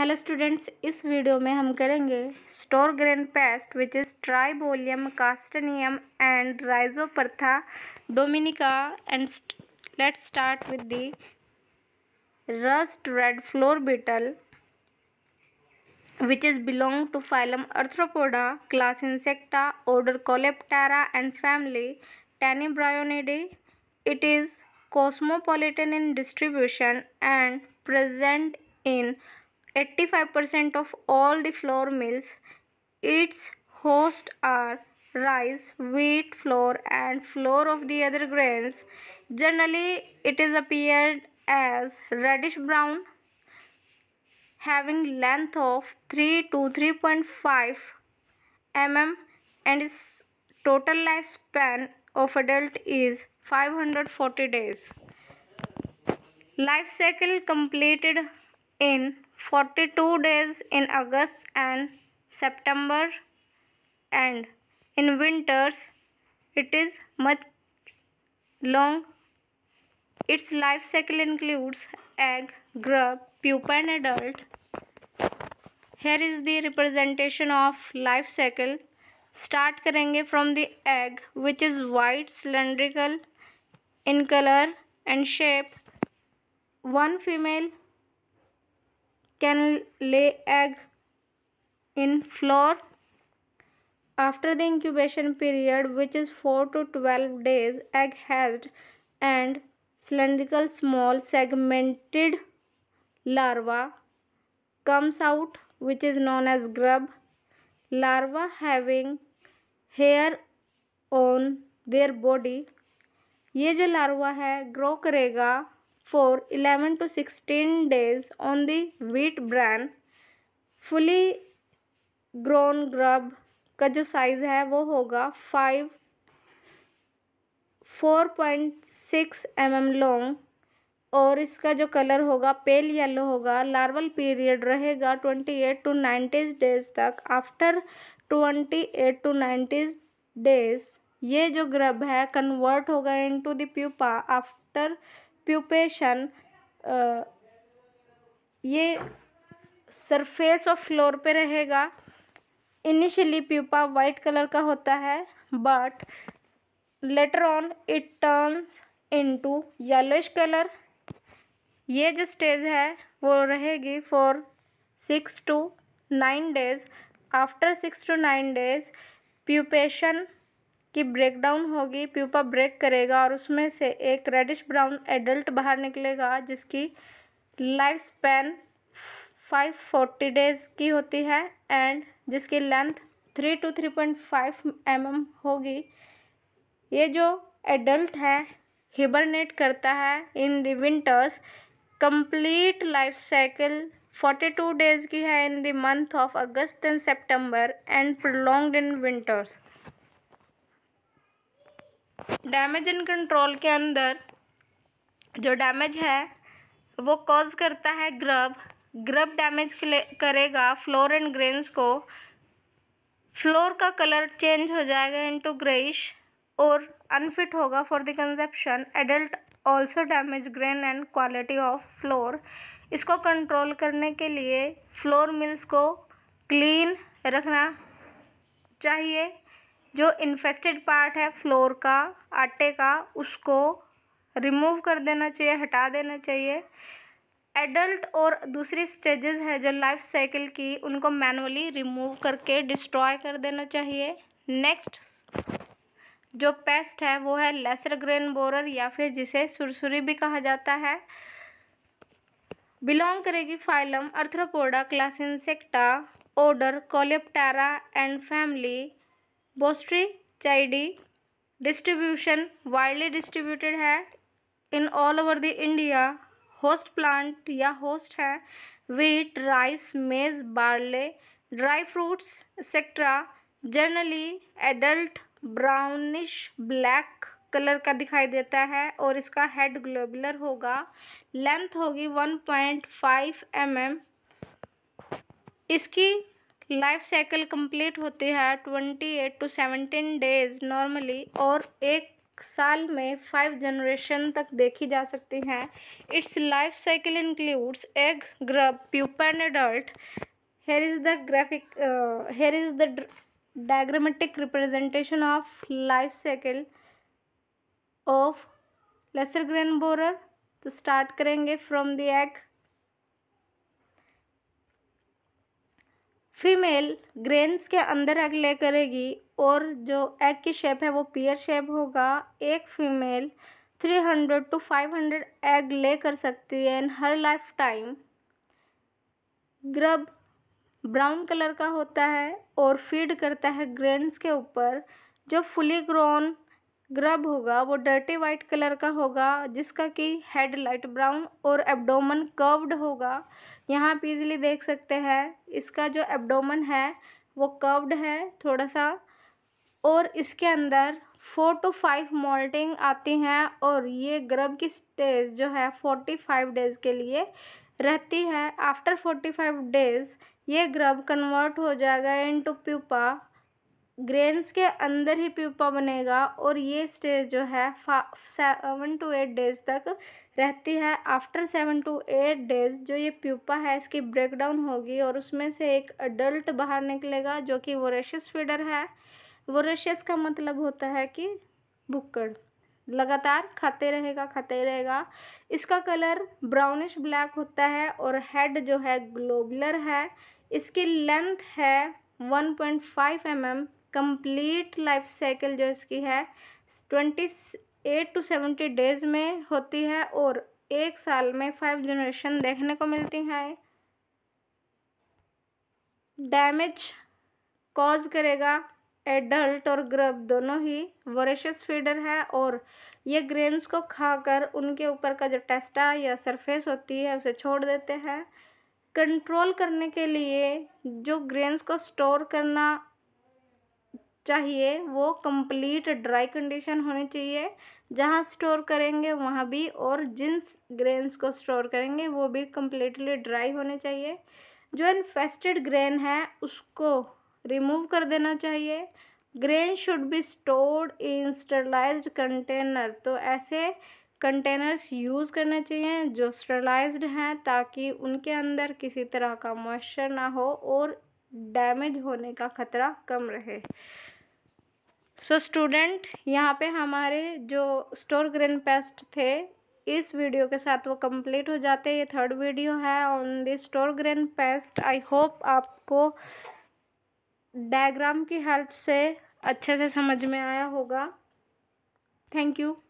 Hello students इस video में हम करेंगे store grain pest which is Tribolium castaneum and Rhyzopertha dominica and let start with the rust red flour beetle which is belong to phylum Arthropoda class Insecta order Coleoptera and family Tenebrionidae it is cosmopolitan in distribution and present in 85% of all the flour mills its hosts are rice, wheat flour and flour of the other grains. Generally, it is appeared as reddish brown having length of 3 to 3.5 mm and its total lifespan of adult is 540 days. Life cycle completed in 42 days in August and September and in winters it is much long. Its life cycle includes egg, grub, pupa and adult. Here is the representation of life cycle. Start करेंगे from the egg which is white cylindrical in color and shape. One female can lay egg in flour after the incubation period which is 4 to 12 days egg hatched and cylindrical small segmented larva comes out which is known as grub larva having hair on their body ये जो larva है grow करेगा for 11 to 16 days on the wheat bran fully grown grub का जो size है वो होगा five four point six M M long और इसका जो कलर होगा पेल येलो होगा लार्वल पीरियड रहेगा twenty eight to nineties days तक after twenty eight to nineties days ये जो ग्रब है कन्वर्ट होगा into the pupa after pupation ये सरफेस और फ्लोर पे रहेगा इनिशियली प्यूपा वाइट कलर का होता है but later on it turns into yellowish colour ये जो स्टेज है वो रहेगी for six to nine days after six to nine days pupation की ब्रेकडाउन होगी प्यूपा ब्रेक करेगा और उसमें से एक रेडिश ब्राउन एडल्ट बाहर निकलेगा जिसकी लाइफ स्पैन फोर्टी डेज़ की होती है एंड जिसकी length three to three point five M होगी ये जो एडल्ट है हिबरनेट करता है in the winters complete life cycle forty two days की है in the month of August and September and prolonged in winters damage and control के अंदर जो डैमेज है वो कॉज करता है ग्रब ग्रब डैमेज करेगा फ्लोर एंड ग्रेन्स को फ्लोर का कलर चेंज हो जाएगा इनटू ग्रेइश और अनफिट होगा for the consumption adult also damage grain and quality of flour इसको कंट्रोल करने के लिए फ्लोर मिल्स को क्लीन रखना चाहिए जो इन्फेस्टेड पार्ट है फ्लोर का आटे का उसको रिमूव कर देना चाहिए हटा देना चाहिए एडल्ट और दूसरी स्टेजेस है जो लाइफ साइकिल की उनको मैनुअली रिमूव करके डिस्ट्रॉय कर देना चाहिए नेक्स्ट जो पेस्ट है वो है लेसर ग्रेन बोरर या फिर जिसे सुरसुरी भी कहा जाता है बिलोंग करेगी phylum Arthropoda class Insecta order Coleoptera and family Bostrichidae distribution widely distributed है in all over the India host plant या होस्ट है wheat rice maize barley dry fruits etcetera generally adult brownish black colour का दिखाई देता है और इसका head globular होगा लेंथ होगी 1.5 पॉइंट mm. इसकी लाइफ साइकिल कंप्लीट होती है twenty eight to seventeen days normally और एक साल में फाइव जनरेशन तक देखी जा सकती हैं its life cycle includes egg grub pupa and adult here is the graphic here is the diagrammatic representation of life cycle of lesser grain borer तो स्टार्ट करेंगे from the egg female grains के अंदर egg ले करेगी और जो egg की shape है वो पियर शेप होगा एक फीमेल 300 टू 500 एग ले कर सकती है in her life time grub brown colour का होता है और फीड करता है ग्रेन्स के ऊपर जो फुली ग्रोन ग्रब होगा वो डर्टी वाइट कलर का होगा जिसका कि हेड लाइट ब्राउन और एब्डोमन कर्व्ड होगा यहाँ आप इजिली देख सकते हैं इसका जो एब्डोमन है वो कर्व्ड है थोड़ा सा और इसके अंदर फोर टू फाइव मोल्टिंग आती हैं और ये ग्रब की स्टेज जो है फोर्टी फाइव डेज़ के लिए रहती है आफ्टर फोर्टी फाइव डेज़ ये ग्रब कन्वर्ट हो जाएगा इन टू प्यूपा ग्रेन्स के अंदर ही प्यूपा बनेगा और ये स्टेज जो है सेवन टू एट डेज तक रहती है after seven to eight days जो ये प्यूपा है इसकी ब्रेकडाउन होगी और उसमें से एक अडल्ट बाहर निकलेगा जो कि वोरेशियस फीडर है वोरेशियस का मतलब होता है कि भुक्कड़ लगातार खाते रहेगा खाते रहेगा इसका कलर ब्राउनिश ब्लैक होता है और हेड जो है ग्लोबलर है इसकी लेंथ है 1.5 point mm, complete life cycle जो इसकी है twenty eight to seventy days में होती है और एक साल में फाइव जनरेशन देखने को मिलती हैं डैमेज कॉज करेगा एडल्ट और ग्रब दोनों ही वरेशस फीडर है और ये ग्रेन्स को खाकर उनके ऊपर का जो टेस्टा या सरफेस होती है उसे छोड़ देते हैं कंट्रोल करने के लिए जो ग्रेन्स को स्टोर करना चाहिए वो कंप्लीट ड्राई कंडीशन होनी चाहिए जहाँ स्टोर करेंगे वहाँ भी और जिन ग्रेन्स को स्टोर करेंगे वो भी कम्प्लीटली ड्राई होने चाहिए जो इन्फेस्टेड ग्रेन है उसको रिमूव कर देना चाहिए grain should be stored in sterilize container तो ऐसे कंटेनर्स यूज़ करने चाहिए जो स्टरलाइज्ड हैं ताकि उनके अंदर किसी तरह का मॉइस्चर ना हो और डैमेज होने का ख़तरा कम रहे सो so, स्टूडेंट यहाँ पे हमारे जो स्टोर ग्रेन पेस्ट थे इस वीडियो के साथ वो कंप्लीट हो जाते हैं ये थर्ड वीडियो है on the store grain pest I hope आपको डायग्राम की हेल्प से अच्छे से समझ में आया होगा थैंक यू